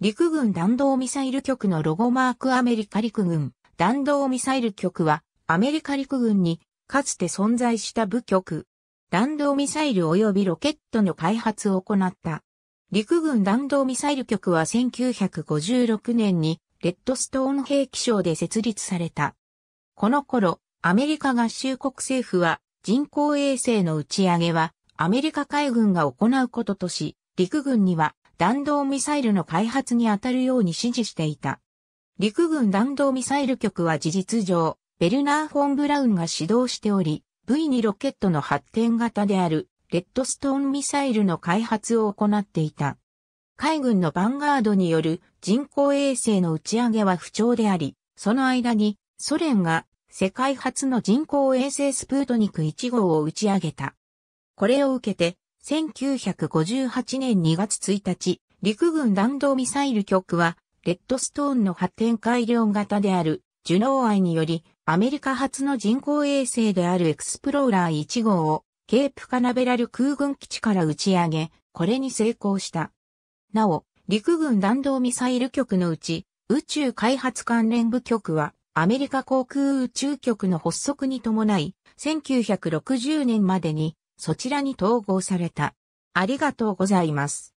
陸軍弾道ミサイル局のロゴマークアメリカ陸軍弾道ミサイル局はアメリカ陸軍にかつて存在した部局。弾道ミサイル及びロケットの開発を行った。陸軍弾道ミサイル局は1956年にレッドストーン兵器賞で設立された。この頃、アメリカ合衆国政府は人工衛星の打ち上げはアメリカ海軍が行うこととし、陸軍には弾道ミサイルの開発に当たるように指示していた。陸軍弾道ミサイル局は事実上、ベルナー・フォン・ブラウンが指導しており、V2 ロケットの発展型である、レッドストーンミサイルの開発を行っていた。海軍のヴァンガードによる人工衛星の打ち上げは不調であり、その間にソ連が世界初の人工衛星スプートニク1号を打ち上げた。これを受けて1958年2月1日、陸軍弾道ミサイル局は、レッドストーンの発展改良型である、ジュノー愛により、アメリカ初の人工衛星であるエクスプローラー1号を、ケープカナベラル空軍基地から打ち上げ、これに成功した。なお、陸軍弾道ミサイル局のうち、宇宙開発関連部局は、アメリカ航空宇宙局の発足に伴い、1960年までにそちらに統合された。ありがとうございます。